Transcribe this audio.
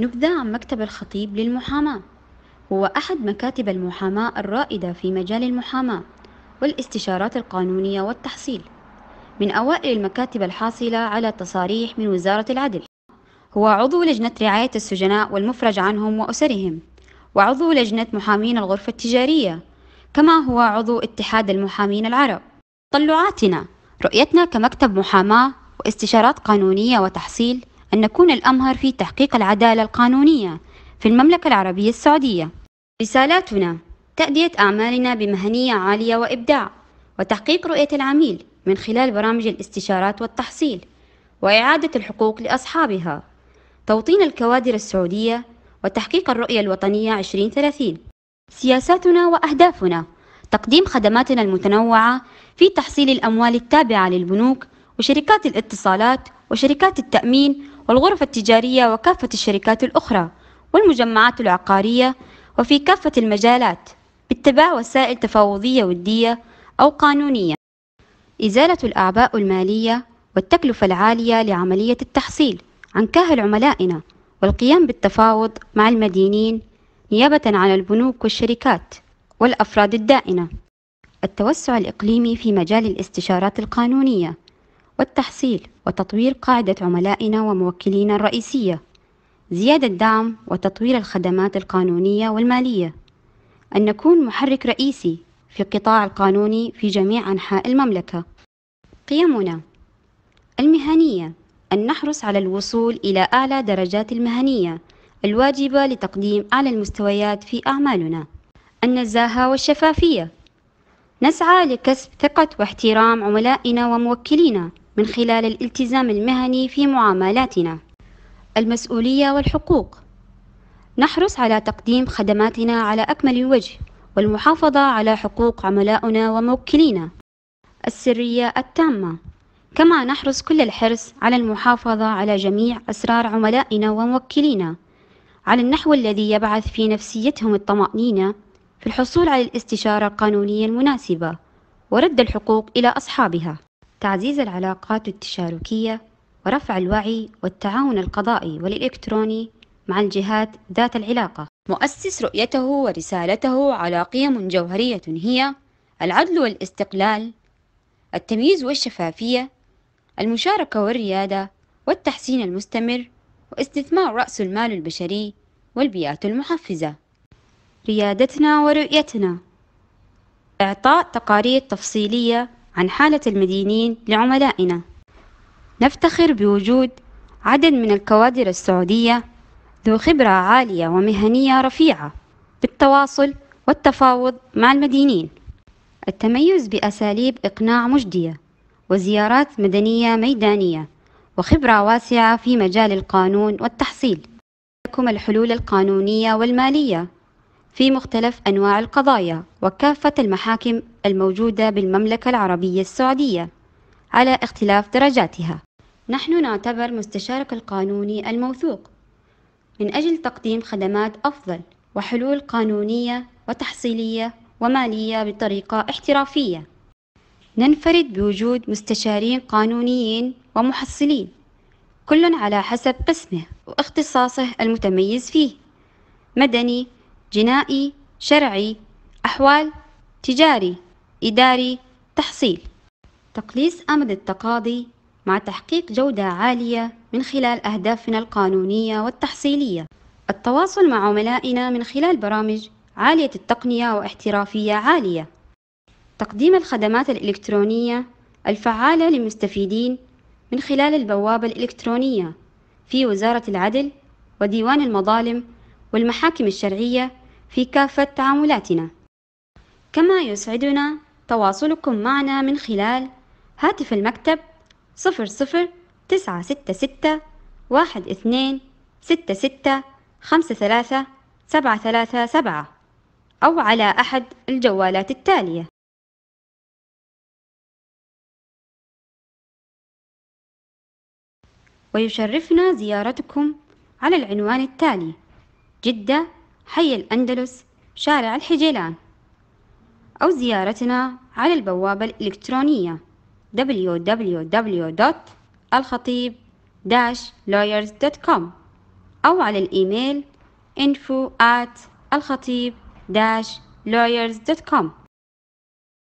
نبذة عن مكتب الخطيب للمحاماة هو أحد مكاتب المحاماة الرائدة في مجال المحاماة والاستشارات القانونية والتحصيل من أوائل المكاتب الحاصلة على تصاريح من وزارة العدل هو عضو لجنة رعاية السجناء والمفرج عنهم وأسرهم وعضو لجنة محامين الغرفة التجارية كما هو عضو اتحاد المحامين العرب تطلعاتنا رؤيتنا كمكتب محاماة واستشارات قانونية وتحصيل أن نكون الأمهر في تحقيق العدالة القانونية في المملكة العربية السعودية رسالاتنا تأدية أعمالنا بمهنية عالية وإبداع وتحقيق رؤية العميل من خلال برامج الاستشارات والتحصيل وإعادة الحقوق لأصحابها توطين الكوادر السعودية وتحقيق الرؤية الوطنية 2030 سياساتنا وأهدافنا تقديم خدماتنا المتنوعة في تحصيل الأموال التابعة للبنوك وشركات الاتصالات وشركات التأمين والغرف التجارية وكافة الشركات الأخرى والمجمعات العقارية وفي كافة المجالات باتباع وسائل تفاوضية ودية أو قانونية إزالة الأعباء المالية والتكلفة العالية لعملية التحصيل عن كاهل عملائنا والقيام بالتفاوض مع المدينين نيابة عن البنوك والشركات والأفراد الدائنة التوسع الإقليمي في مجال الاستشارات القانونية والتحصيل وتطوير قاعدة عملائنا وموكلينا الرئيسية زيادة دعم وتطوير الخدمات القانونية والمالية أن نكون محرك رئيسي في القطاع القانوني في جميع أنحاء المملكة قيمنا المهنية أن نحرص على الوصول إلى أعلى درجات المهنية الواجبة لتقديم أعلى المستويات في أعمالنا النزاهة والشفافية نسعى لكسب ثقة واحترام عملائنا وموكلينا من خلال الالتزام المهني في معاملاتنا المسؤولية والحقوق نحرص على تقديم خدماتنا على أكمل وجه والمحافظة على حقوق عملائنا وموكلينا السرية التامة كما نحرص كل الحرص على المحافظة على جميع أسرار عملائنا وموكلينا على النحو الذي يبعث في نفسيتهم الطمأنينة في الحصول على الاستشارة القانونية المناسبة ورد الحقوق إلى أصحابها تعزيز العلاقات التشاركية ورفع الوعي والتعاون القضائي والإلكتروني مع الجهات ذات العلاقة مؤسس رؤيته ورسالته على قيم جوهرية هي العدل والاستقلال التمييز والشفافية المشاركة والريادة والتحسين المستمر واستثمار رأس المال البشري والبيئات المحفزة ريادتنا ورؤيتنا إعطاء تقارير تفصيلية عن حالة المدينين لعملائنا نفتخر بوجود عدد من الكوادر السعودية ذو خبرة عالية ومهنية رفيعة بالتواصل والتفاوض مع المدينين التميز بأساليب إقناع مجدية وزيارات مدنية ميدانية وخبرة واسعة في مجال القانون والتحصيل لكم الحلول القانونية والمالية في مختلف أنواع القضايا وكافة المحاكم الموجودة بالمملكة العربية السعودية على اختلاف درجاتها نحن نعتبر مستشارك القانوني الموثوق من أجل تقديم خدمات أفضل وحلول قانونية وتحصيلية ومالية بطريقة احترافية ننفرد بوجود مستشارين قانونيين ومحصلين كل على حسب قسمه واختصاصه المتميز فيه مدني جنائي شرعي أحوال تجاري إداري تحصيل تقليص أمد التقاضي مع تحقيق جودة عالية من خلال أهدافنا القانونية والتحصيلية التواصل مع عملائنا من خلال برامج عالية التقنية واحترافية عالية تقديم الخدمات الإلكترونية الفعالة للمستفيدين من خلال البوابة الإلكترونية في وزارة العدل وديوان المظالم والمحاكم الشرعية في كافة تعاملاتنا كما يسعدنا تواصلكم معنا من خلال هاتف المكتب 00966 12 66 أو على أحد الجوالات التالية ويشرفنا زيارتكم على العنوان التالي جدة حي الأندلس شارع الحجيلان أو زيارتنا على البوابة الإلكترونية www.alkhatib-lawyers.com أو على الإيميل info at lawyers.com